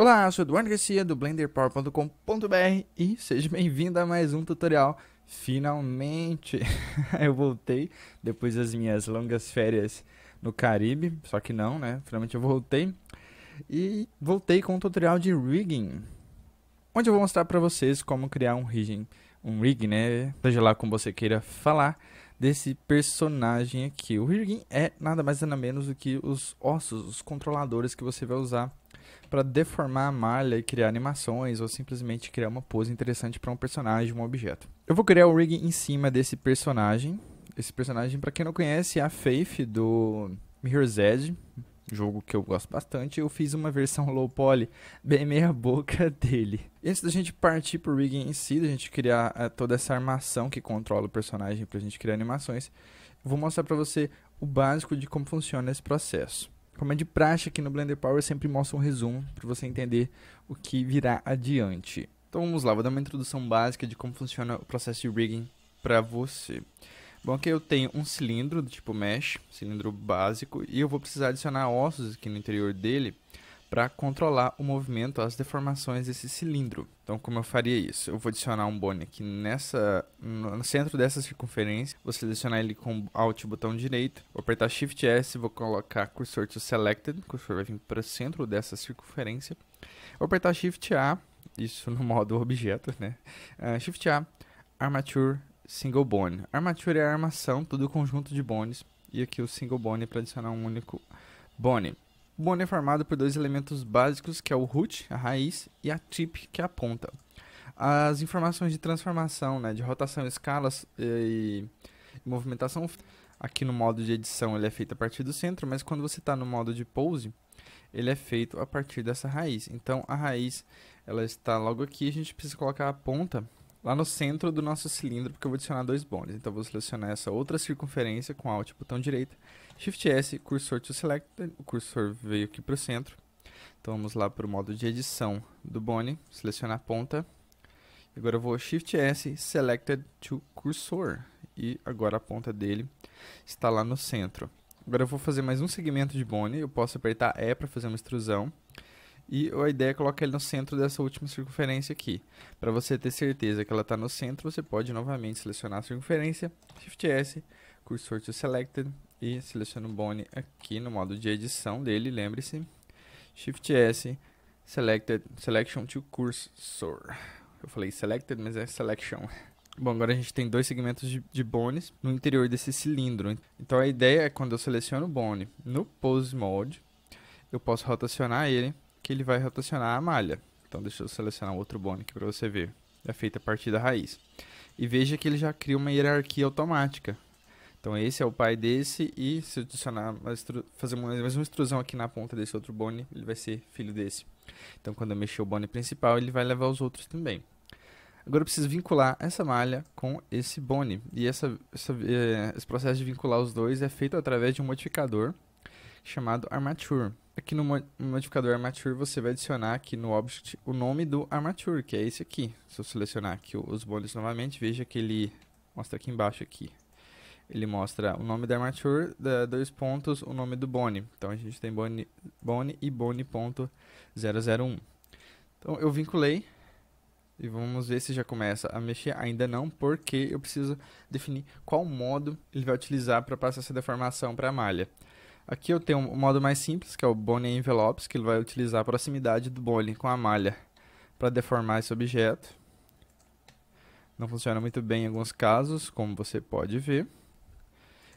Olá, eu sou Eduardo Garcia do BlenderPower.com.br e seja bem-vindo a mais um tutorial. Finalmente eu voltei depois das minhas longas férias no Caribe, só que não, né? Finalmente eu voltei e voltei com um tutorial de rigging, onde eu vou mostrar para vocês como criar um rigging, um rig, né? Seja lá como você queira falar desse personagem aqui. O rigging é nada mais nada menos do que os ossos, os controladores que você vai usar para deformar a malha e criar animações ou simplesmente criar uma pose interessante para um personagem, um objeto. Eu vou criar o rig em cima desse personagem. Esse personagem, para quem não conhece, é a Faith do Mirror's Edge, jogo que eu gosto bastante. Eu fiz uma versão low poly bem meia boca dele. antes da gente partir pro rig em si, da gente criar eh, toda essa armação que controla o personagem para a gente criar animações, vou mostrar para você o básico de como funciona esse processo. Forma de praxe aqui no Blender Power, sempre mostra um resumo para você entender o que virá adiante. Então vamos lá, vou dar uma introdução básica de como funciona o processo de rigging para você. Bom, aqui eu tenho um cilindro do tipo mesh, cilindro básico, e eu vou precisar adicionar ossos aqui no interior dele para controlar o movimento, as deformações desse cilindro. Então, como eu faria isso? Eu vou adicionar um bone aqui nessa, no centro dessa circunferência, vou selecionar ele com Alt botão direito, vou apertar Shift S, vou colocar cursor to selected, o cursor vai vir para o centro dessa circunferência, vou apertar Shift A, isso no modo objeto, né? Uh, Shift A, Armature, Single Bone. Armature é a armação, todo o conjunto de bones, e aqui o Single Bone é para adicionar um único bone. O boné é formado por dois elementos básicos, que é o root, a raiz, e a tip, que é a ponta. As informações de transformação, né, de rotação, escalas e, eh, e movimentação, aqui no modo de edição ele é feito a partir do centro, mas quando você está no modo de pose, ele é feito a partir dessa raiz. Então a raiz ela está logo aqui, a gente precisa colocar a ponta lá no centro do nosso cilindro, porque eu vou adicionar dois bones. Então vou selecionar essa outra circunferência com Alt tipo, e botão direito Shift S, cursor to select, o cursor veio aqui para o centro. Então vamos lá para o modo de edição do bone, selecionar a ponta. Agora eu vou Shift S, Selected to Cursor. E agora a ponta dele está lá no centro. Agora eu vou fazer mais um segmento de bone. eu posso apertar E para fazer uma extrusão. E a ideia é colocar ele no centro dessa última circunferência aqui. Para você ter certeza que ela está no centro, você pode novamente selecionar a circunferência, Shift S, cursor to selected e seleciono o Bone aqui no modo de edição dele, lembre-se. Shift S, selected, Selection to Cursor. Eu falei Selected, mas é Selection. Bom, agora a gente tem dois segmentos de, de bones no interior desse cilindro. Então a ideia é quando eu seleciono o bone no Pose Mode, eu posso rotacionar ele, que ele vai rotacionar a malha. Então deixa eu selecionar outro bone aqui para você ver. É feito a partir da raiz. E veja que ele já cria uma hierarquia automática. Então esse é o pai desse e se adicionar fazer mais uma extrusão aqui na ponta desse outro bone, ele vai ser filho desse. Então quando eu mexer o bone principal, ele vai levar os outros também. Agora eu preciso vincular essa malha com esse bone. E essa, essa, eh, esse processo de vincular os dois é feito através de um modificador chamado Armature. Aqui no modificador Armature você vai adicionar aqui no Object o nome do Armature, que é esse aqui. Se eu selecionar aqui os bones novamente, veja que ele mostra aqui embaixo aqui ele mostra o nome da armature, da, dois pontos, o nome do Bone. Então a gente tem Bone, Bone e Bone.001. Então eu vinculei e vamos ver se já começa a mexer. Ainda não, porque eu preciso definir qual modo ele vai utilizar para passar essa deformação para a malha. Aqui eu tenho um modo mais simples, que é o Bone Envelopes, que ele vai utilizar a proximidade do Bone com a malha para deformar esse objeto. Não funciona muito bem em alguns casos, como você pode ver.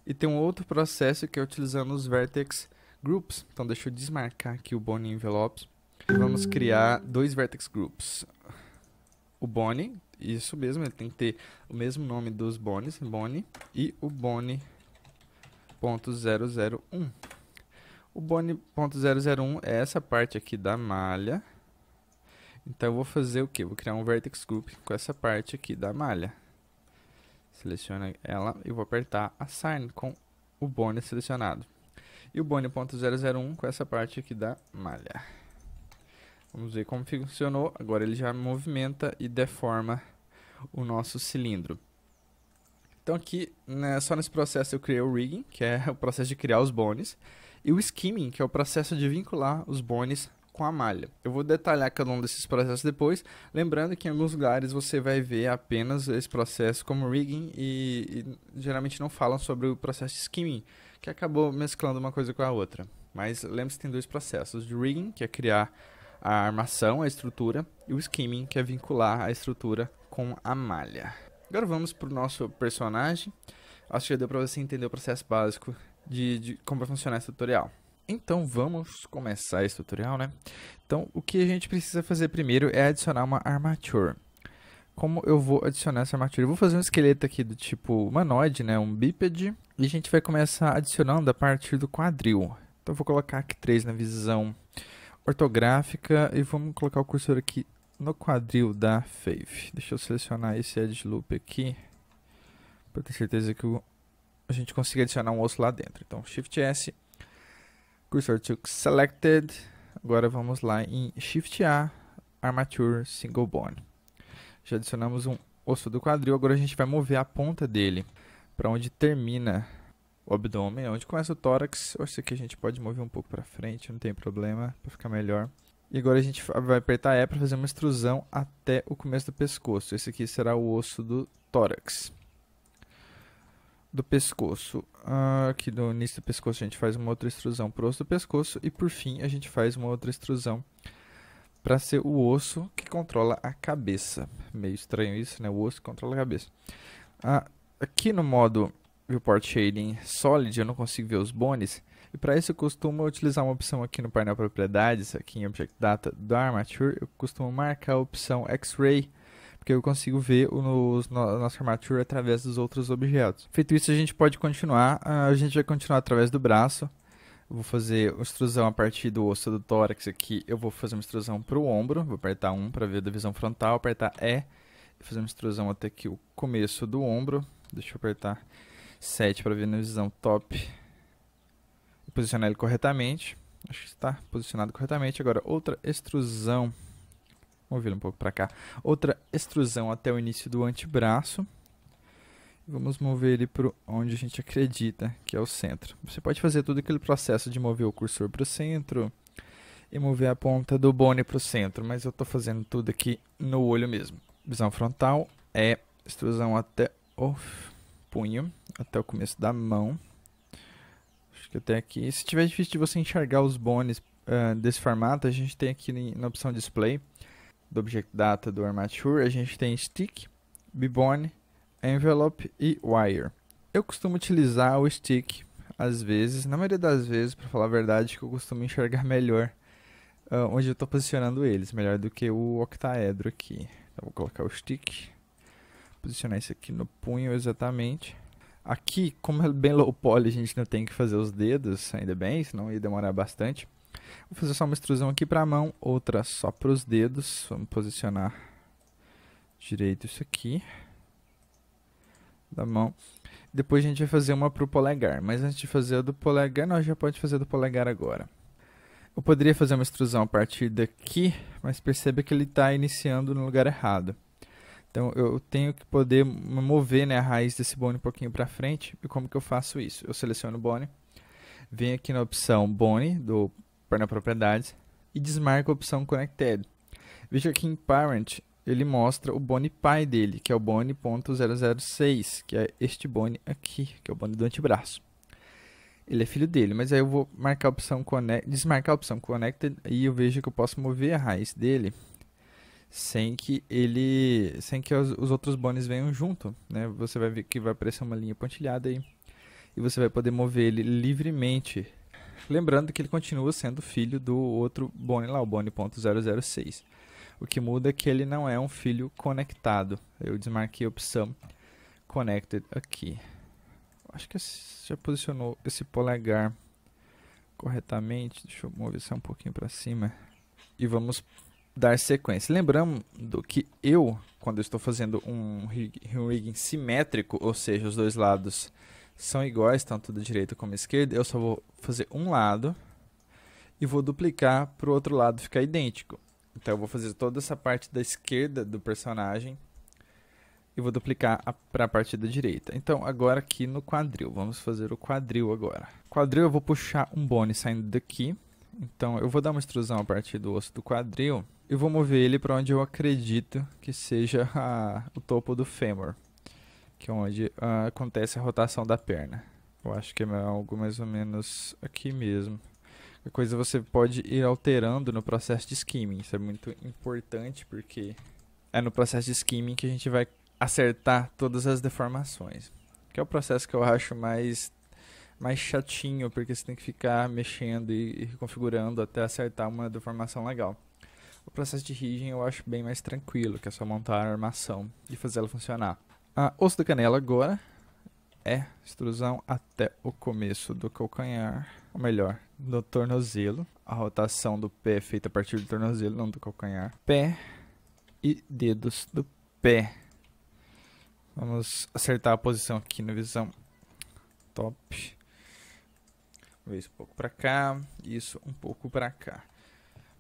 E tem um outro processo que é utilizando os vertex groups. Então deixa eu desmarcar aqui o Bone Envelopes. E vamos criar dois vertex groups. O Bone, isso mesmo, ele tem que ter o mesmo nome dos bones, Bone, e o Bone.001. O Bone.001 é essa parte aqui da malha. Então eu vou fazer o que? Vou criar um vertex group com essa parte aqui da malha. Seleciona ela e vou apertar Assign com o bone selecionado. E o bone.001 com essa parte aqui da malha. Vamos ver como funcionou. Agora ele já movimenta e deforma o nosso cilindro. Então aqui, né, só nesse processo eu criei o rigging, que é o processo de criar os bones, e o skimming, que é o processo de vincular os bones com a malha. Eu vou detalhar cada um desses processos depois, lembrando que em alguns lugares você vai ver apenas esse processo como rigging e, e geralmente não falam sobre o processo de skimming, que acabou mesclando uma coisa com a outra. Mas lembre-se que tem dois processos, o rigging, que é criar a armação, a estrutura, e o skimming, que é vincular a estrutura com a malha. Agora vamos para o nosso personagem. Acho que já deu para você entender o processo básico de, de como vai funcionar esse tutorial. Então vamos começar esse tutorial, né? Então o que a gente precisa fazer primeiro é adicionar uma armature. Como eu vou adicionar essa armature? Eu vou fazer um esqueleto aqui do tipo humanoide, né? Um bípede. E a gente vai começar adicionando a partir do quadril. Então eu vou colocar aqui 3 na visão ortográfica e vamos colocar o cursor aqui no quadril da Fave. Deixa eu selecionar esse edge loop aqui para ter certeza que a gente consiga adicionar um osso lá dentro. Então, Shift S, Cursor to Selected. Agora vamos lá em Shift A, Armature Single Bone. Já adicionamos um osso do quadril, agora a gente vai mover a ponta dele para onde termina o abdômen, onde começa o tórax. Ou que aqui a gente pode mover um pouco para frente, não tem problema, para ficar melhor. E agora a gente vai apertar E para fazer uma extrusão até o começo do pescoço. Esse aqui será o osso do tórax do pescoço. Ah, aqui do início do pescoço a gente faz uma outra extrusão para o osso do pescoço e por fim a gente faz uma outra extrusão para ser o osso que controla a cabeça. Meio estranho isso, né? O osso que controla a cabeça. Ah, aqui no modo Viewport Shading Solid eu não consigo ver os bones e para isso eu costumo utilizar uma opção aqui no painel propriedades, aqui em Object Data do Armature, eu costumo marcar a opção X-Ray porque eu consigo ver o nosso no, nossa armatura através dos outros objetos. Feito isso, a gente pode continuar, ah, a gente vai continuar através do braço. Eu vou fazer extrusão a partir do osso do tórax aqui, eu vou fazer uma extrusão para o ombro, vou apertar 1 para ver da visão frontal, apertar E, fazer uma extrusão até aqui o começo do ombro, deixa eu apertar 7 para ver na visão top, posicionar ele corretamente, acho que está posicionado corretamente, agora outra extrusão Vou um pouco para cá. Outra extrusão até o início do antebraço. Vamos mover ele para onde a gente acredita, que é o centro. Você pode fazer todo aquele processo de mover o cursor para o centro e mover a ponta do bone para o centro, mas eu estou fazendo tudo aqui no olho mesmo. Visão frontal é extrusão até o punho, até o começo da mão. Acho que até aqui. Se tiver difícil de você enxergar os bones uh, desse formato, a gente tem aqui na opção display do Object Data do Armature, a gente tem Stick, Bibone, Envelope e Wire. Eu costumo utilizar o Stick, às vezes, na maioria das vezes, para falar a verdade, que eu costumo enxergar melhor uh, onde eu estou posicionando eles, melhor do que o octaedro aqui. Então, vou colocar o Stick, posicionar isso aqui no punho exatamente. Aqui, como é bem low poly, a gente não tem que fazer os dedos, ainda bem, senão ia demorar bastante. Vou fazer só uma extrusão aqui para a mão, outra só para os dedos. Vamos posicionar direito isso aqui da mão. Depois a gente vai fazer uma para o polegar, mas antes de fazer a do polegar, nós já pode fazer a do polegar agora. Eu poderia fazer uma extrusão a partir daqui, mas perceba que ele está iniciando no lugar errado. Então eu tenho que poder mover né, a raiz desse bone um pouquinho para frente. E como que eu faço isso? Eu seleciono o bone, venho aqui na opção bone do para Propriedades e desmarca a opção Connected. Veja que em Parent ele mostra o Bone pai dele, que é o Bone.006, que é este Bone aqui, que é o Bone do antebraço. Ele é filho dele, mas aí eu vou marcar a opção connect, desmarcar a opção Connected e eu vejo que eu posso mover a raiz dele sem que ele, sem que os, os outros bones venham junto, né? Você vai ver que vai aparecer uma linha pontilhada aí e você vai poder mover ele livremente Lembrando que ele continua sendo filho do outro bone, lá, o bone.006. O que muda é que ele não é um filho conectado. Eu desmarquei a opção Connected aqui. Acho que já posicionou esse polegar corretamente. Deixa eu mover só um pouquinho para cima. E vamos dar sequência. Lembrando que eu, quando eu estou fazendo um rigging simétrico, ou seja, os dois lados são iguais, tanto da direita como da esquerda, eu só vou fazer um lado e vou duplicar para o outro lado ficar idêntico. Então eu vou fazer toda essa parte da esquerda do personagem e vou duplicar para a parte da direita. Então agora aqui no quadril, vamos fazer o quadril agora. Quadril eu vou puxar um bone saindo daqui. Então eu vou dar uma extrusão a partir do osso do quadril e vou mover ele para onde eu acredito que seja a, o topo do fêmur que é onde uh, acontece a rotação da perna. Eu acho que é algo mais ou menos aqui mesmo. A coisa você pode ir alterando no processo de skimming. Isso é muito importante porque é no processo de skimming que a gente vai acertar todas as deformações. Que é o processo que eu acho mais mais chatinho, porque você tem que ficar mexendo e, reconfigurando configurando até acertar uma deformação legal. O processo de rigging eu acho bem mais tranquilo, que é só montar a armação e fazer ela funcionar a ah, osso da canela agora. É, extrusão até o começo do calcanhar. Ou melhor, do tornozelo. A rotação do pé é feita a partir do tornozelo, não do calcanhar. Pé e dedos do pé. Vamos acertar a posição aqui na visão. Top. Vou isso um pouco para cá, isso um pouco para cá.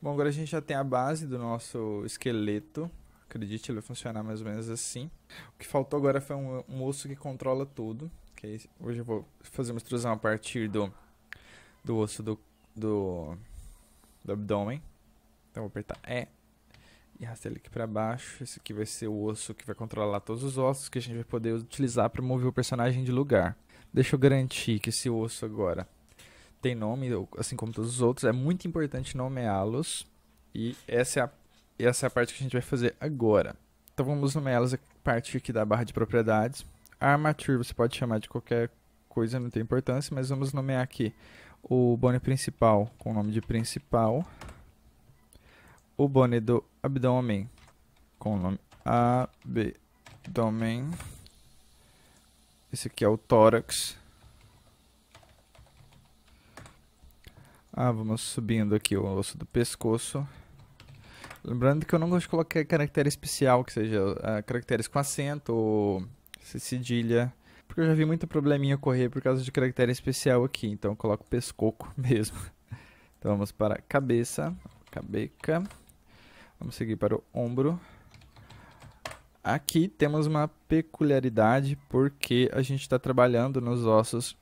Bom, agora a gente já tem a base do nosso esqueleto. Acredite, ele vai funcionar mais ou menos assim. O que faltou agora foi um, um osso que controla tudo. Que é hoje eu vou fazer uma extrusão a partir do, do osso do, do, do abdômen. Então vou apertar E e arrastar ele aqui para baixo. Esse aqui vai ser o osso que vai controlar todos os ossos que a gente vai poder utilizar para mover o personagem de lugar. Deixa eu garantir que esse osso agora tem nome, assim como todos os outros. É muito importante nomeá-los. E essa é a e essa é a parte que a gente vai fazer agora. Então vamos nomeá-las a partir aqui da barra de propriedades. armature você pode chamar de qualquer coisa, não tem importância, mas vamos nomear aqui o bone principal com o nome de principal. O bone do abdômen com o nome abdômen. Esse aqui é o tórax. Ah, vamos subindo aqui o osso do pescoço. Lembrando que eu não gosto de colocar caractere especial, que seja uh, caracteres com acento ou cedilha. Porque eu já vi muito probleminha ocorrer por causa de caractere especial aqui, então eu coloco pescoco mesmo. Então vamos para cabeça, cabeca. Vamos seguir para o ombro. Aqui temos uma peculiaridade porque a gente está trabalhando nos ossos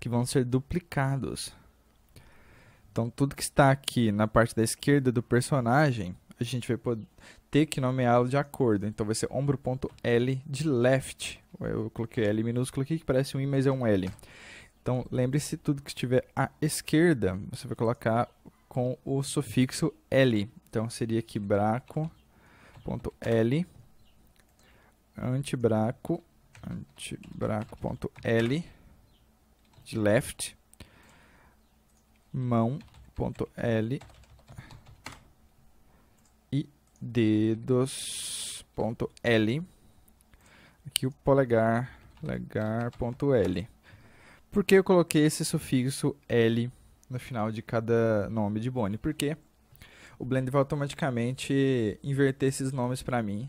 que vão ser duplicados. Então, tudo que está aqui na parte da esquerda do personagem, a gente vai poder ter que nomeá-lo de acordo. Então, vai ser ombro.l de left. Eu coloquei L minúsculo aqui, que parece um I, mas é um L. Então, lembre-se, tudo que estiver à esquerda, você vai colocar com o sufixo L. Então, seria aqui braco.l, antibraco, antibraco.l, de left, mão.l e dedos.l aqui o polegar polegar.l porque eu coloquei esse sufixo l no final de cada nome de Bone? Porque o Blender vai automaticamente inverter esses nomes para mim.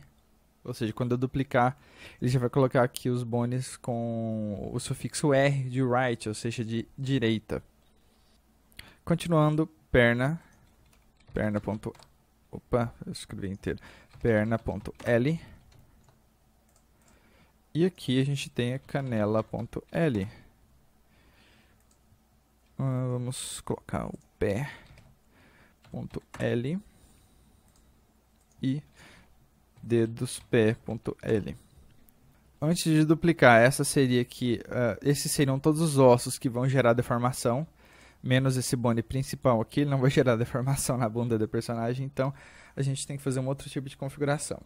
Ou seja, quando eu duplicar, ele já vai colocar aqui os bones com o sufixo R de right, ou seja, de direita. Continuando, perna, perna ponto, opa, eu escrevi inteiro, perna ponto L. E aqui a gente tem a canela ponto L. Ah, vamos colocar o pé ponto L e dedos pé ponto L antes de duplicar, essa seria que uh, esses seriam todos os ossos que vão gerar deformação menos esse bone principal aqui, ele não vai gerar deformação na bunda do personagem, então a gente tem que fazer um outro tipo de configuração.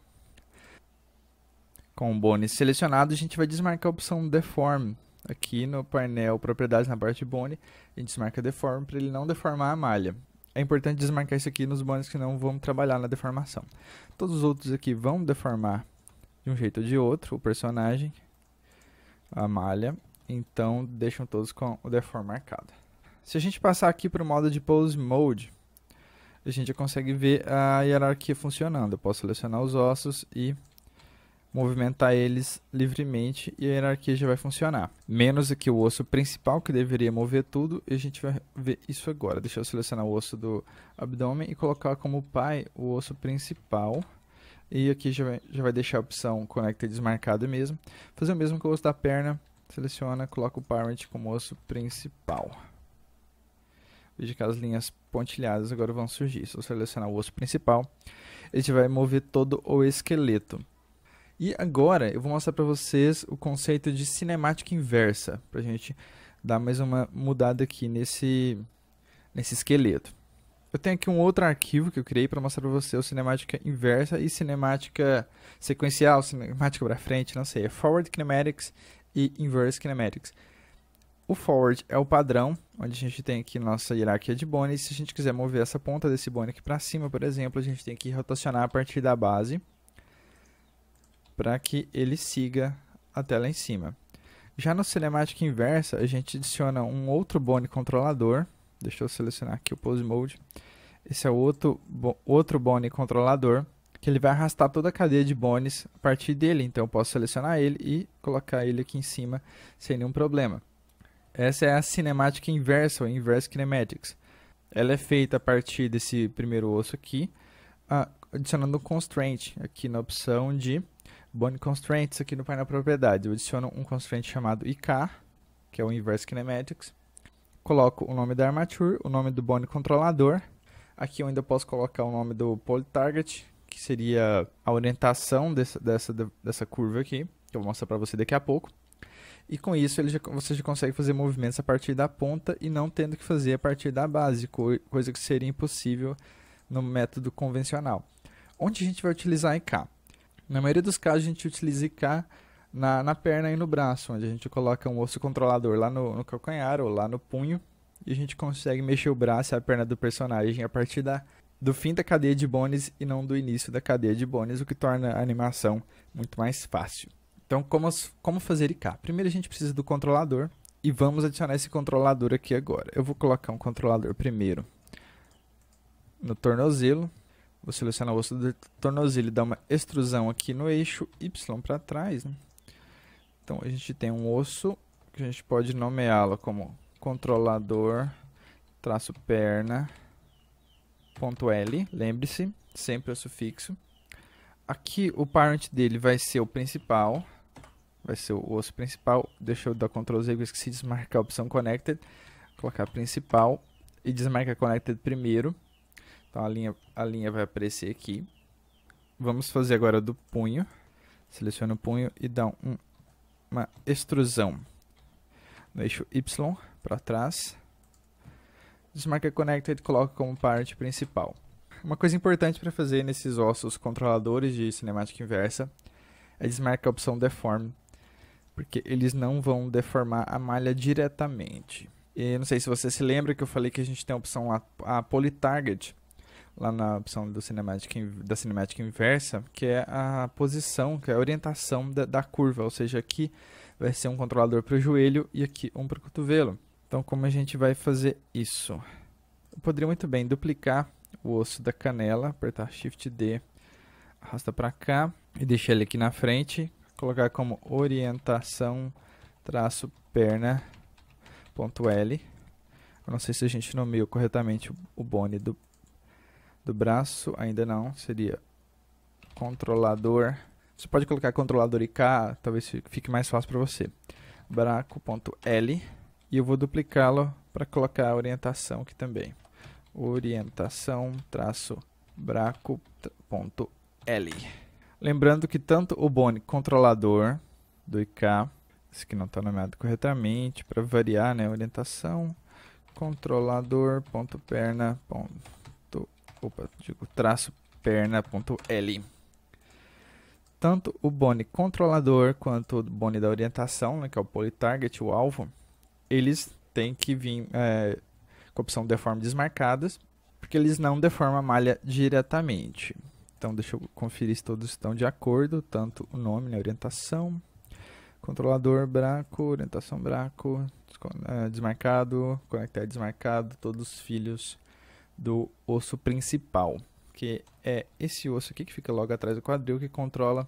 Com o bone selecionado, a gente vai desmarcar a opção Deform. Aqui no painel Propriedades na parte de bone, a gente desmarca Deform para ele não deformar a malha. É importante desmarcar isso aqui nos bones que não vão trabalhar na deformação. Todos os outros aqui vão deformar de um jeito ou de outro o personagem, a malha, então deixam todos com o Deform marcado. Se a gente passar aqui para o modo de Pose Mode, a gente já consegue ver a hierarquia funcionando. Eu posso selecionar os ossos e movimentar eles livremente e a hierarquia já vai funcionar. Menos aqui o osso principal, que deveria mover tudo, e a gente vai ver isso agora. Deixa eu selecionar o osso do abdômen e colocar como pai o osso principal. E aqui já vai, já vai deixar a opção Connected desmarcada mesmo. Fazer o mesmo com o osso da perna, seleciona, coloca o parent como osso principal. Veja que as linhas pontilhadas agora vão surgir. Se eu selecionar o osso principal, a gente vai mover todo o esqueleto. E agora eu vou mostrar para vocês o conceito de cinemática inversa, para a gente dar mais uma mudada aqui nesse, nesse esqueleto. Eu tenho aqui um outro arquivo que eu criei para mostrar para vocês o cinemática inversa e cinemática sequencial, cinemática para frente, não sei, é forward kinematics e inverse kinematics. O forward é o padrão, onde a gente tem aqui nossa hierarquia de bone. se a gente quiser mover essa ponta desse bone aqui para cima, por exemplo, a gente tem que rotacionar a partir da base para que ele siga até lá em cima. Já no Cinematic Inversa, a gente adiciona um outro bone controlador. Deixa eu selecionar aqui o Pose Mode. Esse é outro, bo outro bone controlador, que ele vai arrastar toda a cadeia de bones a partir dele. Então eu posso selecionar ele e colocar ele aqui em cima sem nenhum problema. Essa é a cinemática inversa, ou inverse kinematics. Ela é feita a partir desse primeiro osso aqui, adicionando um constraint aqui na opção de Bone Constraints aqui no painel propriedades. Eu adiciono um constraint chamado IK, que é o Inverse Kinematics. Coloco o nome da armature, o nome do bone controlador. Aqui eu ainda posso colocar o nome do pole target, que seria a orientação dessa, dessa, dessa curva aqui, que eu vou mostrar para você daqui a pouco. E com isso ele já, você já consegue fazer movimentos a partir da ponta e não tendo que fazer a partir da base, coisa que seria impossível no método convencional. Onde a gente vai utilizar IK? Na maioria dos casos a gente utiliza IK na, na perna e no braço, onde a gente coloca um osso controlador lá no, no calcanhar ou lá no punho e a gente consegue mexer o braço e a perna do personagem a partir da, do fim da cadeia de bones e não do início da cadeia de bones, o que torna a animação muito mais fácil. Então, como, como fazer IK? Primeiro a gente precisa do controlador e vamos adicionar esse controlador aqui agora. Eu vou colocar um controlador primeiro no tornozelo. Vou selecionar o osso do tornozelo e dar uma extrusão aqui no eixo Y para trás. Né? Então, a gente tem um osso que a gente pode nomeá-lo como controlador traço perna ponto L. Lembre-se, sempre o sufixo. Aqui o parent dele vai ser o principal vai ser o osso principal. Deixa eu dar Ctrl Z, eu esqueci de desmarcar a opção Connected. Colocar principal e desmarcar Connected primeiro. Então a linha, a linha vai aparecer aqui. Vamos fazer agora do punho. Seleciona o punho e dá um, uma extrusão. Deixa o Y para trás. Desmarca Connected e coloca como parte principal. Uma coisa importante para fazer nesses ossos controladores de cinemática inversa é desmarcar a opção Deform porque eles não vão deformar a malha diretamente. E não sei se você se lembra que eu falei que a gente tem a opção lá, a polytarget, lá na opção do cinematic, da cinemática inversa, que é a posição, que é a orientação da, da curva, ou seja, aqui vai ser um controlador para o joelho e aqui um para o cotovelo. Então, como a gente vai fazer isso? Eu poderia muito bem duplicar o osso da canela, apertar Shift D, arrasta para cá e deixar ele aqui na frente, colocar como orientação traço perna ponto L. Eu não sei se a gente nomeou corretamente o bone do, do braço, ainda não, seria controlador. Você pode colocar controlador e K, talvez fique mais fácil para você. Braco.l e eu vou duplicá-lo para colocar a orientação aqui também. Orientação traço braco.l. Lembrando que tanto o bone controlador do IK, esse que não está nomeado corretamente, para variar né, orientação, controlador.perna. opa, digo traço perna.l Tanto o bone controlador quanto o bone da orientação, né, que é o polytarget, o alvo, eles têm que vir é, com a opção deform desmarcadas, porque eles não deformam a malha diretamente. Então, deixa eu conferir se todos estão de acordo, tanto o nome, né, orientação, controlador, braco, orientação, braco, é, desmarcado, conectar desmarcado, todos os filhos do osso principal, que é esse osso aqui que fica logo atrás do quadril, que controla,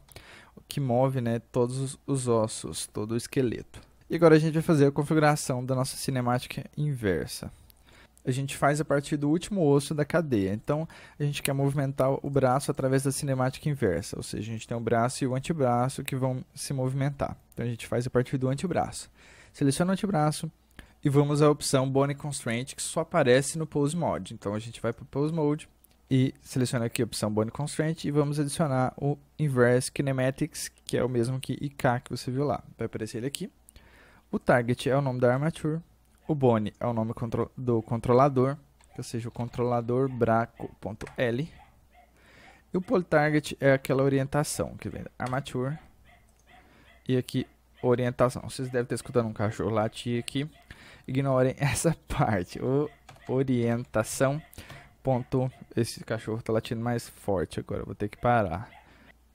que move né, todos os ossos, todo o esqueleto. E agora a gente vai fazer a configuração da nossa cinemática inversa a gente faz a partir do último osso da cadeia. Então, a gente quer movimentar o braço através da cinemática inversa, ou seja, a gente tem o braço e o antebraço que vão se movimentar. Então, a gente faz a partir do antebraço. Seleciona o antebraço e vamos à opção Bone Constraint, que só aparece no Pose Mode. Então, a gente vai para o Pose Mode e seleciona aqui a opção Bone Constraint e vamos adicionar o Inverse Kinematics, que é o mesmo que IK que você viu lá. Vai aparecer ele aqui. O Target é o nome da armature o Bone é o nome contro do controlador, ou seja, o controlador braco.l. E o pole target é aquela orientação que vem da armature. E aqui, orientação. Vocês devem estar escutando um cachorro latir aqui. Ignorem essa parte. O orientação. Ponto, esse cachorro está latindo mais forte agora. Vou ter que parar.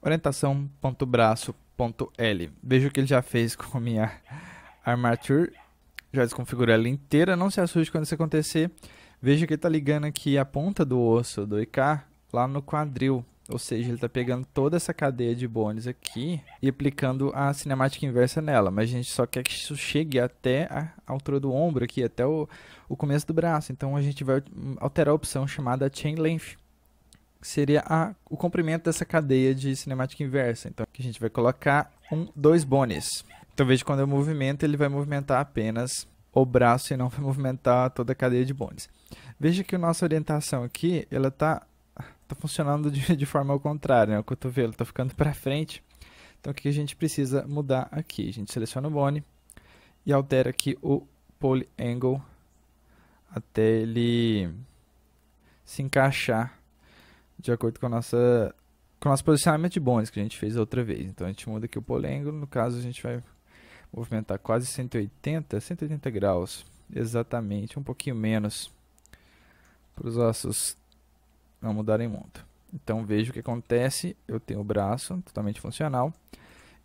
Orientação. Ponto braço. L. Veja o que ele já fez com a minha armature já desconfigurei ela inteira, não se assuste quando isso acontecer. Veja que ele está ligando aqui a ponta do osso do IK lá no quadril. Ou seja, ele está pegando toda essa cadeia de bônus aqui e aplicando a cinemática inversa nela. Mas a gente só quer que isso chegue até a altura do ombro aqui, até o, o começo do braço. Então a gente vai alterar a opção chamada Chain Length, que seria a, o comprimento dessa cadeia de cinemática inversa. Então aqui a gente vai colocar um, dois bônus. Talvez quando eu movimento, ele vai movimentar apenas o braço e não vai movimentar toda a cadeia de bondes. Veja que a nossa orientação aqui, ela está tá funcionando de, de, forma ao contrário, né? o cotovelo está ficando para frente. Então o que a gente precisa mudar aqui? A gente seleciona o bone e altera aqui o poly angle até ele se encaixar de acordo com, a nossa, com o nosso posicionamento de bones que a gente fez a outra vez. Então a gente muda aqui o angle. no caso a gente vai movimentar quase 180, 180 graus, exatamente, um pouquinho menos, para os ossos não mudarem muito. Então veja o que acontece, eu tenho o braço totalmente funcional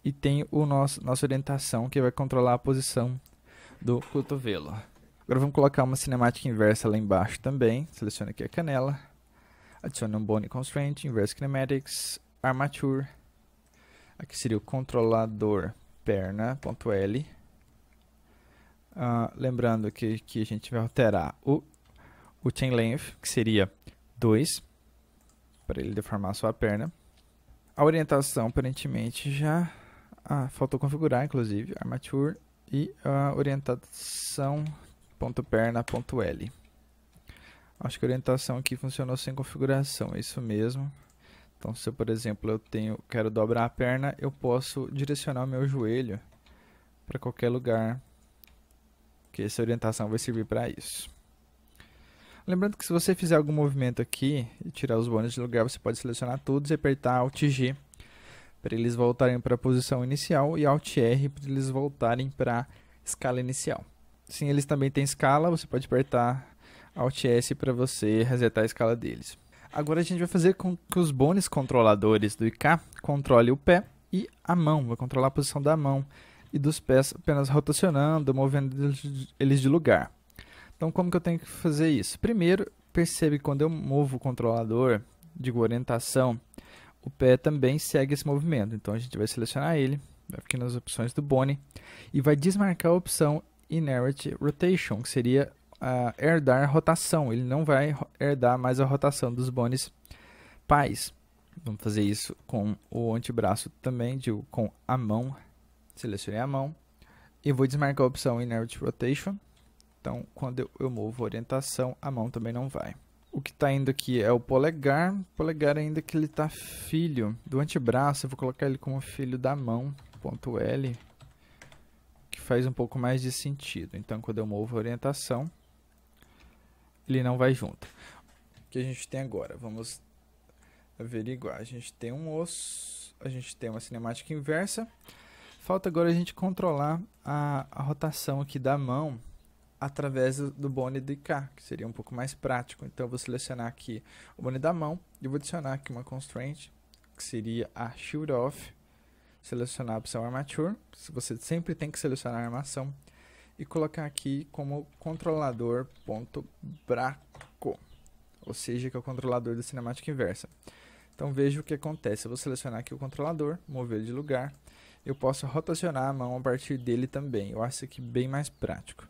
e tenho o nosso, nossa orientação que vai controlar a posição do cotovelo. Agora vamos colocar uma cinemática inversa lá embaixo também, selecione aqui a canela, adicione um Bone Constraint, Inverse Kinematics, Armature, aqui seria o controlador perna.l. Uh, lembrando que, que a gente vai alterar o, o chain length, que seria 2, para ele deformar a sua perna. A orientação, aparentemente, já ah, faltou configurar, inclusive, armature e a uh, orientação.perna.l. Acho que a orientação aqui funcionou sem configuração, é isso mesmo. Então, se eu, por exemplo, eu tenho, quero dobrar a perna, eu posso direcionar o meu joelho para qualquer lugar, que essa orientação vai servir para isso. Lembrando que se você fizer algum movimento aqui e tirar os bônus de lugar, você pode selecionar todos e apertar Alt G para eles voltarem para a posição inicial e Alt R para eles voltarem para a escala inicial. Sim, eles também têm escala, você pode apertar Alt S para você resetar a escala deles. Agora a gente vai fazer com que os bones controladores do IK controle o pé e a mão, vai controlar a posição da mão e dos pés apenas rotacionando, movendo eles de lugar. Então como que eu tenho que fazer isso? Primeiro, percebe que quando eu movo o controlador, de orientação, o pé também segue esse movimento. Então a gente vai selecionar ele, vai aqui nas opções do bone e vai desmarcar a opção Inherit Rotation, que seria uh, herdar rotação. Ele não vai herdar mais a rotação dos bones pais. Vamos fazer isso com o antebraço também, digo, com a mão. Selecionei a mão. E vou desmarcar a opção Inert Rotation. Então, quando eu, eu movo a orientação, a mão também não vai. O que está indo aqui é o polegar. polegar ainda que ele está filho do antebraço. Eu vou colocar ele como filho da mão. Ponto L. Que faz um pouco mais de sentido. Então, quando eu movo a orientação, ele não vai junto. O que a gente tem agora? Vamos averiguar. A gente tem um osso, a gente tem uma cinemática inversa. Falta agora a gente controlar a, a rotação aqui da mão através do bone de cá, que seria um pouco mais prático. Então, eu vou selecionar aqui o bone da mão e vou adicionar aqui uma constraint, que seria a shield off. Selecionar a opção armature. Você sempre tem que selecionar a armação e colocar aqui como controlador.braco, ou seja, que é o controlador da cinemática inversa. Então veja o que acontece, eu vou selecionar aqui o controlador, mover ele de lugar, eu posso rotacionar a mão a partir dele também, eu acho isso aqui bem mais prático.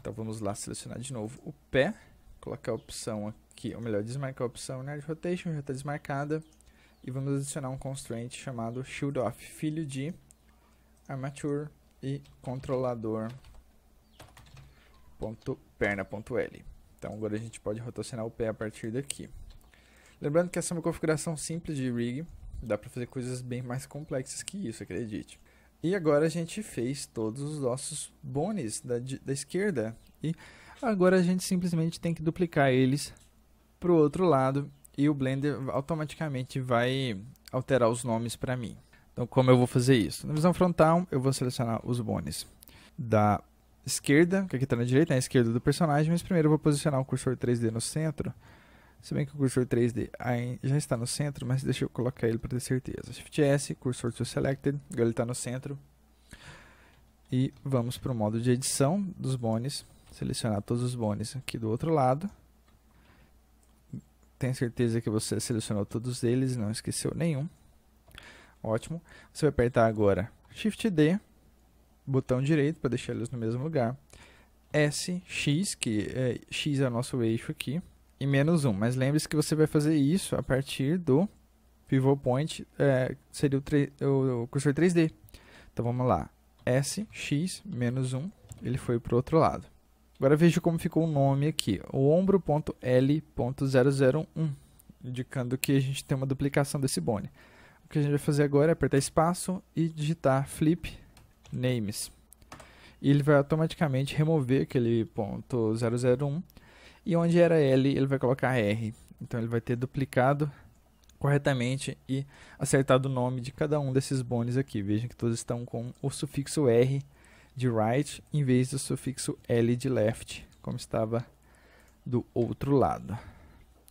Então vamos lá selecionar de novo o pé, colocar a opção aqui, ou melhor, desmarcar a opção Nerd né, Rotation, já está desmarcada. E vamos adicionar um constraint chamado Shield Off, filho de Armature e controlador.perna.l. Então agora a gente pode rotacionar o pé a partir daqui. Lembrando que essa é uma configuração simples de rig, dá para fazer coisas bem mais complexas que isso, acredite. E agora a gente fez todos os nossos bones da, da esquerda e agora a gente simplesmente tem que duplicar eles para o outro lado e o Blender automaticamente vai alterar os nomes para mim. Então, como eu vou fazer isso? Na visão frontal, eu vou selecionar os bones da esquerda, que aqui está na direita, na né, esquerda do personagem, mas primeiro eu vou posicionar o cursor 3D no centro. Se bem que o cursor 3D já está no centro, mas deixa eu colocar ele para ter certeza. Shift S, cursor to selected, agora ele está no centro. E vamos para o modo de edição dos bones, selecionar todos os bones aqui do outro lado. Tenho certeza que você selecionou todos eles, não esqueceu nenhum. Ótimo. Você vai apertar agora Shift D, botão direito para deixar eles no mesmo lugar. S, X, que é, X é o nosso eixo aqui, e menos 1. Mas lembre-se que você vai fazer isso a partir do pivot point, é, seria o, o, o cursor 3D. Então vamos lá. S, X, menos 1, ele foi para o outro lado. Agora veja como ficou o nome aqui, o ombro.l.001, indicando que a gente tem uma duplicação desse bone. O que a gente vai fazer agora é apertar espaço e digitar flip names. E ele vai automaticamente remover aquele ponto 001 e onde era L ele vai colocar R. Então ele vai ter duplicado corretamente e acertado o nome de cada um desses bones aqui. Vejam que todos estão com o sufixo R de right em vez do sufixo L de left, como estava do outro lado.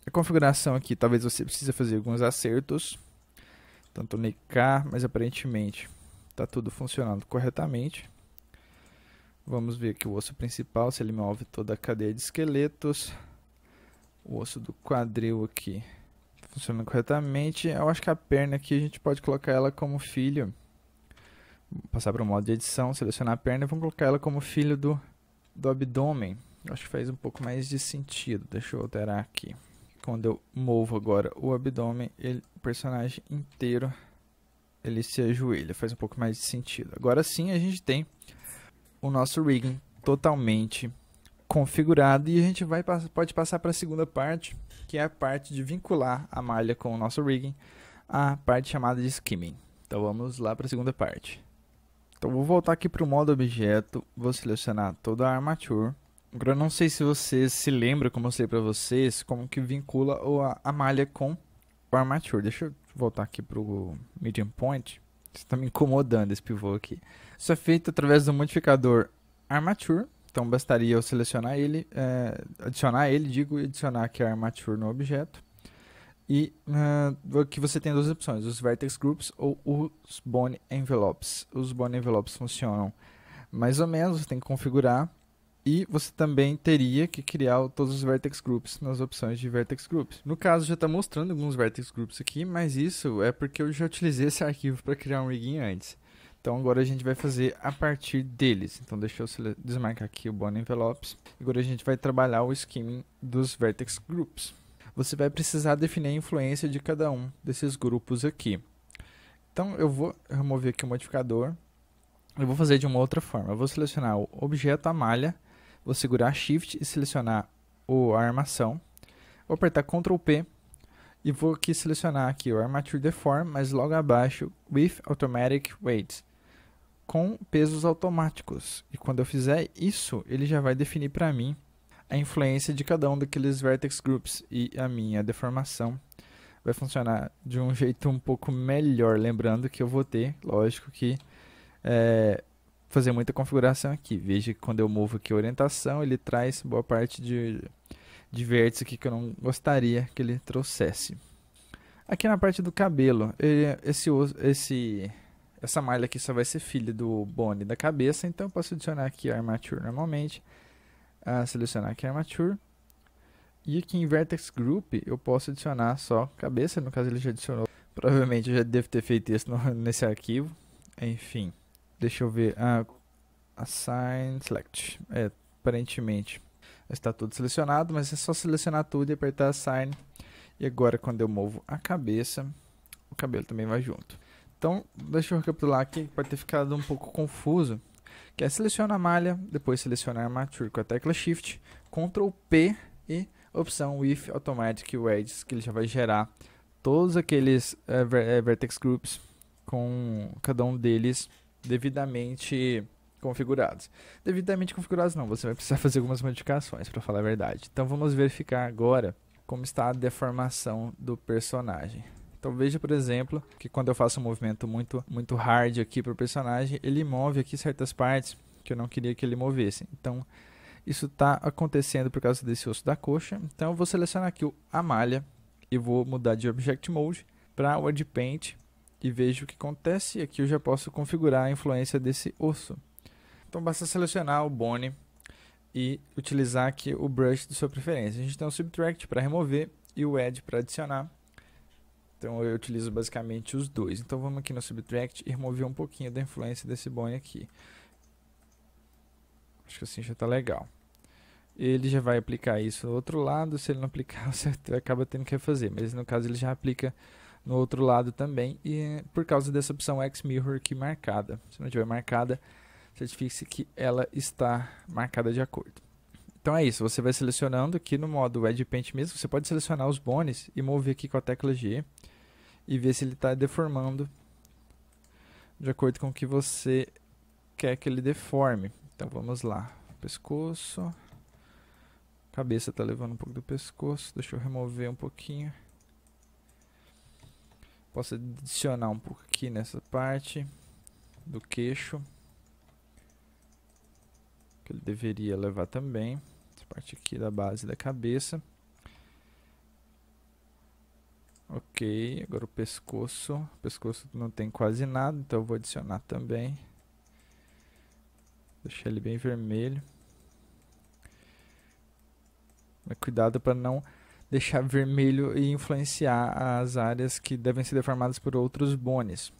A configuração aqui, talvez você precise fazer alguns acertos, tanto necar, mas aparentemente está tudo funcionando corretamente. Vamos ver que o osso principal, se ele move toda a cadeia de esqueletos. O osso do quadril aqui funcionando corretamente. Eu acho que a perna aqui a gente pode colocar ela como filho. Vou passar para o modo de edição, selecionar a perna e vamos colocar ela como filho do, do abdômen. Eu acho que faz um pouco mais de sentido. Deixa eu alterar aqui. Quando eu movo agora o abdômen, ele personagem inteiro ele se ajoelha, faz um pouco mais de sentido. Agora sim a gente tem o nosso rigging totalmente configurado e a gente vai, pode passar para a segunda parte, que é a parte de vincular a malha com o nosso rigging, a parte chamada de skimming. Então vamos lá para a segunda parte. Então vou voltar aqui para o modo objeto, vou selecionar toda a armature. Agora eu não sei se vocês se lembram, como eu mostrei para vocês, como que vincula a malha com o Armature. Deixa eu voltar aqui pro Medium Point. Você tá me incomodando esse pivô aqui. Isso é feito através do modificador Armature. Então bastaria eu selecionar ele, é, adicionar ele, digo, adicionar aqui a Armature no objeto. E uh, aqui você tem duas opções, os Vertex Groups ou os Bone Envelopes. Os Bone Envelopes funcionam mais ou menos, você tem que configurar e você também teria que criar todos os vertex groups nas opções de vertex groups. No caso, já está mostrando alguns vertex groups aqui, mas isso é porque eu já utilizei esse arquivo para criar um rigging antes. Então agora a gente vai fazer a partir deles. Então deixa eu desmarcar aqui o Bone Envelopes. Agora a gente vai trabalhar o skimming dos vertex groups. Você vai precisar definir a influência de cada um desses grupos aqui. Então eu vou remover aqui o modificador. Eu vou fazer de uma outra forma. Eu vou selecionar o objeto a malha vou segurar Shift e selecionar o, a armação. Vou apertar Ctrl P e vou aqui selecionar aqui o Armature Deform, mas logo abaixo With Automatic Weights, com pesos automáticos. E quando eu fizer isso, ele já vai definir para mim a influência de cada um daqueles vertex groups e a minha deformação vai funcionar de um jeito um pouco melhor, lembrando que eu vou ter, lógico que é, fazer muita configuração aqui. Veja que quando eu movo aqui a orientação, ele traz boa parte de, de aqui que eu não gostaria que ele trouxesse. Aqui na parte do cabelo, ele, esse, esse, essa malha aqui só vai ser filha do bone da cabeça, então eu posso adicionar aqui a armature normalmente, A selecionar aqui a armature, e aqui em Vertex Group eu posso adicionar só cabeça, no caso ele já adicionou, provavelmente eu já devo ter feito isso no, nesse arquivo, enfim. Deixa eu ver. Ah, assign select. É, aparentemente está tudo selecionado, mas é só selecionar tudo e apertar assign. E agora quando eu movo a cabeça, o cabelo também vai junto. Então, deixa eu recapitular aqui, pode ter ficado um pouco confuso. Que é selecionar a malha, depois selecionar a armature com a tecla Shift, Ctrl P e opção With Automatic Wedges, que ele já vai gerar todos aqueles uh, ver, uh, vertex groups com cada um deles devidamente configurados. Devidamente configurados não, você vai precisar fazer algumas modificações para falar a verdade. Então vamos verificar agora como está a deformação do personagem. Então veja, por exemplo, que quando eu faço um movimento muito muito hard aqui para o personagem, ele move aqui certas partes que eu não queria que ele movesse. Então isso está acontecendo por causa desse osso da coxa. Então eu vou selecionar aqui a malha e vou mudar de Object Mode para Word Paint e vejo o que acontece. aqui eu já posso configurar a influência desse osso. Então basta selecionar o bone e utilizar aqui o brush de sua preferência. A gente tem o subtract para remover e o add para adicionar. Então eu utilizo basicamente os dois. Então vamos aqui no subtract e remover um pouquinho da influência desse bone aqui. Acho que assim já está legal. Ele já vai aplicar isso no outro lado. Se ele não aplicar, você acaba tendo que fazer. Mas no caso ele já aplica no outro lado também, e por causa dessa opção X-Mirror aqui marcada. Se não tiver marcada, certifique-se que ela está marcada de acordo. Então é isso, você vai selecionando aqui no modo Edge Paint mesmo, você pode selecionar os bones e mover aqui com a tecla G e ver se ele está deformando de acordo com o que você quer que ele deforme. Então vamos lá, pescoço, cabeça está levando um pouco do pescoço, deixa eu remover um pouquinho. Posso adicionar um pouco aqui nessa parte do queixo. Que ele deveria levar também. Essa parte aqui da base da cabeça. Ok, agora o pescoço. O pescoço não tem quase nada, então eu vou adicionar também. Deixar ele bem vermelho. Mas cuidado para não deixar vermelho e influenciar as áreas que devem ser deformadas por outros bones.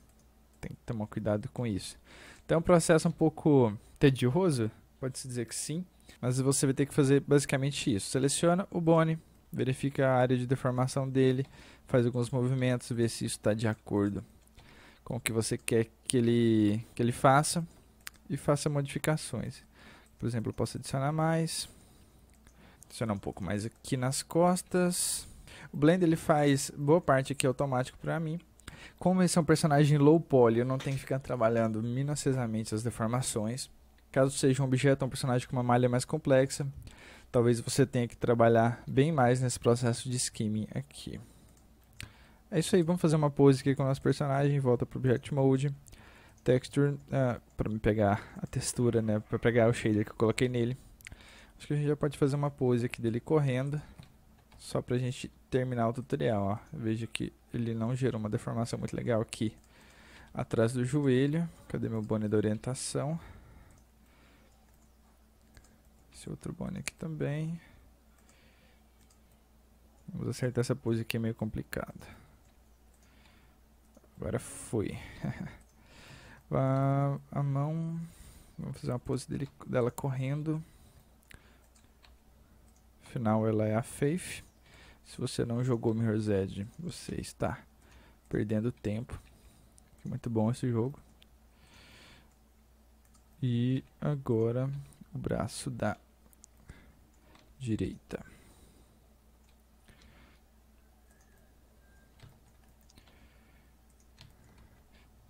Tem que tomar cuidado com isso. Então é um processo um pouco tedioso, pode-se dizer que sim, mas você vai ter que fazer basicamente isso. Seleciona o bone, verifica a área de deformação dele, faz alguns movimentos, vê se isso está de acordo com o que você quer que ele, que ele faça e faça modificações. Por exemplo, eu posso adicionar mais, Adicionar um pouco mais aqui nas costas. O Blend ele faz boa parte aqui automático para mim. Como esse é um personagem low poly, eu não tenho que ficar trabalhando minuciosamente as deformações. Caso seja um objeto ou é um personagem com uma malha mais complexa, talvez você tenha que trabalhar bem mais nesse processo de skimming aqui. É isso aí, vamos fazer uma pose aqui com o nosso personagem, volta para o Object Mode, Texture, uh, ah, para me pegar a textura, né, para pegar o shader que eu coloquei nele. Acho que a gente já pode fazer uma pose aqui dele correndo. Só pra gente terminar o tutorial, ó. Veja que ele não gerou uma deformação muito legal aqui. Atrás do joelho. Cadê meu bone da orientação? Esse outro bone aqui também. Vamos acertar essa pose aqui, é meio complicada. Agora foi. a mão... Vamos fazer uma pose dele, dela correndo. Afinal, ela é a Faith. Se você não jogou Mirror's Edge, você está perdendo tempo. Muito bom esse jogo. E agora o braço da direita.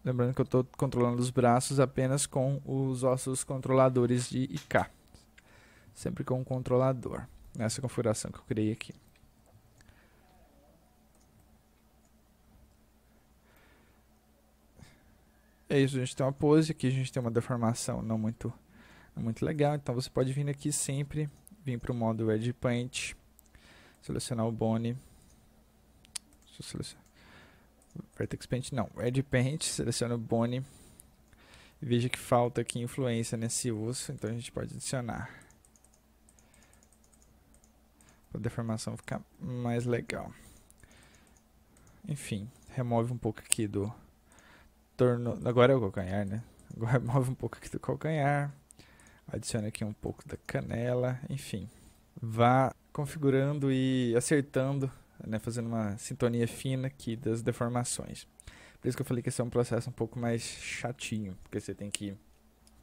Lembrando que eu estou controlando os braços apenas com os ossos controladores de IK. Sempre com o um controlador nessa configuração que eu criei aqui. É isso, a gente tem uma pose, aqui a gente tem uma deformação não muito, não muito legal, então você pode vir aqui sempre, vir para o modo Edge Paint, selecionar o Bone, selecionar, Vertex Paint não, Edge Paint, seleciona o Bone, veja que falta aqui influência nesse uso. então a gente pode adicionar a deformação ficar mais legal. Enfim, remove um pouco aqui do torno... Agora é o calcanhar, né? Agora remove um pouco aqui do calcanhar. Adiciona aqui um pouco da canela. Enfim, vá configurando e acertando, né? Fazendo uma sintonia fina aqui das deformações. Por isso que eu falei que esse é um processo um pouco mais chatinho, porque você tem que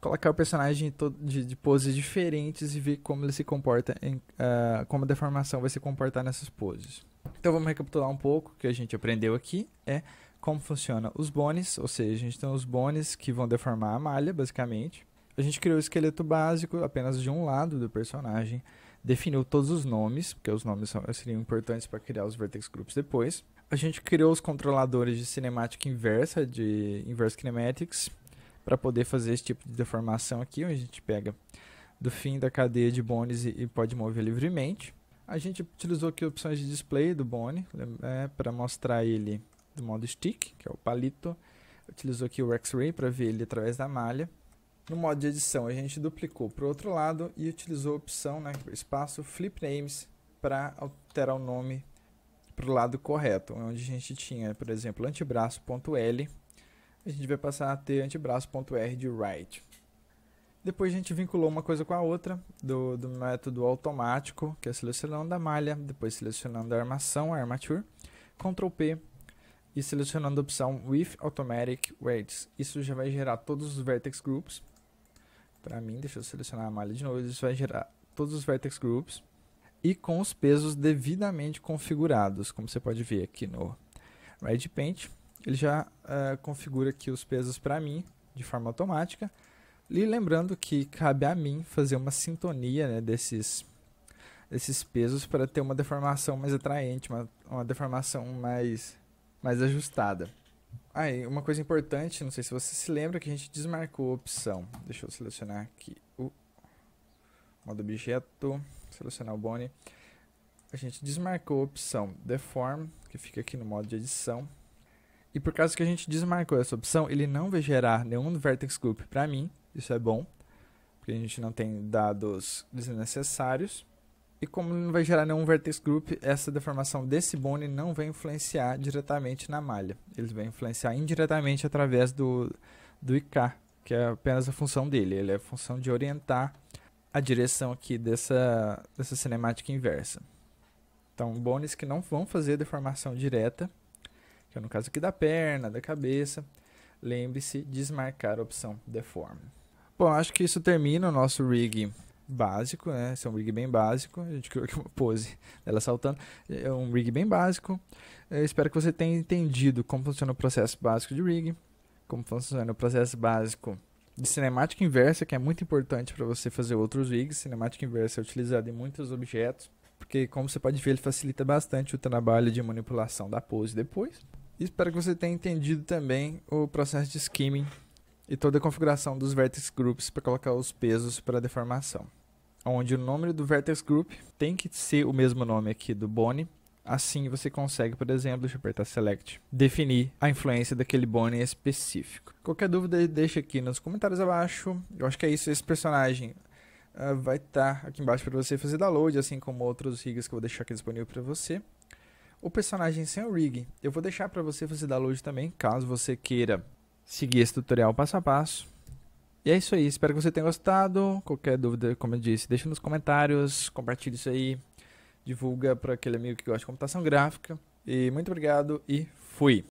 colocar o personagem de, de, poses diferentes e ver como ele se comporta, em, uh, como a deformação vai se comportar nessas poses. Então vamos recapitular um pouco o que a gente aprendeu aqui, é como funciona os bones, ou seja, a gente tem os bones que vão deformar a malha, basicamente. A gente criou o esqueleto básico apenas de um lado do personagem, definiu todos os nomes, porque os nomes são, seriam importantes para criar os vertex groups depois. A gente criou os controladores de cinemática inversa, de inverse kinematics, para poder fazer esse tipo de deformação aqui, onde a gente pega do fim da cadeia de bones e, pode mover livremente. A gente utilizou aqui opções de display do bone é, para mostrar ele do modo stick, que é o palito. Utilizou aqui o X-Ray para ver ele através da malha. No modo de edição, a gente duplicou para o outro lado e utilizou a opção, né, espaço Flip Names, para alterar o nome para o lado correto, onde a gente tinha, por exemplo, antebraço.l a gente vai passar a ter antebraço.r de write. Depois a gente vinculou uma coisa com a outra, do, do método automático, que é selecionando a malha, depois selecionando a armação, a armature, Ctrl P e selecionando a opção with automatic weights. Isso já vai gerar todos os vertex groups. Para mim, deixa eu selecionar a malha de novo, isso vai gerar todos os vertex groups e com os pesos devidamente configurados, como você pode ver aqui no Red Paint ele já uh, configura aqui os pesos para mim de forma automática. E lembrando que cabe a mim fazer uma sintonia né, desses, desses pesos para ter uma deformação mais atraente, uma, uma deformação mais, mais ajustada. Ah, ah, uma coisa importante, não sei se você se lembra, que a gente desmarcou a opção. Deixa eu selecionar aqui o modo objeto, selecionar o Bone. A gente desmarcou a opção Deform, que fica aqui no modo de edição. E por causa que a gente desmarcou essa opção, ele não vai gerar nenhum vertex group para mim. Isso é bom, porque a gente não tem dados desnecessários. E como não vai gerar nenhum vertex group, essa deformação desse bone não vai influenciar diretamente na malha. Ele vai influenciar indiretamente através do, do IK, que é apenas a função dele. Ele é a função de orientar a direção aqui dessa, dessa cinemática inversa. Então, bones que não vão fazer deformação direta que é no caso aqui da perna, da cabeça, lembre-se de desmarcar a opção Deform. Bom, acho que isso termina o nosso rig básico, né? Esse é um rig bem básico. A gente criou aqui uma pose dela saltando. É um rig bem básico. Eu espero que você tenha entendido como funciona o processo básico de rig, como funciona o processo básico de cinemática inversa, que é muito importante para você fazer outros rigs. Cinemática inversa é utilizada em muitos objetos, porque como você pode ver, ele facilita bastante o trabalho de manipulação da pose depois. Espero que você tenha entendido também o processo de skimming e toda a configuração dos vertex groups para colocar os pesos para deformação. Onde o nome do vertex group tem que ser o mesmo nome aqui do bone. Assim você consegue, por exemplo, deixa eu apertar select, definir a influência daquele bone específico. Qualquer dúvida deixa aqui nos comentários abaixo. Eu acho que é isso, esse personagem uh, vai estar tá aqui embaixo para você fazer download, assim como outros rigs que eu vou deixar aqui disponível para você o personagem sem o rig. Eu vou deixar para você fazer download também, caso você queira seguir esse tutorial passo a passo. E é isso aí, espero que você tenha gostado. Qualquer dúvida, como eu disse, deixa nos comentários, compartilha isso aí, divulga para aquele amigo que gosta de computação gráfica. E muito obrigado e fui!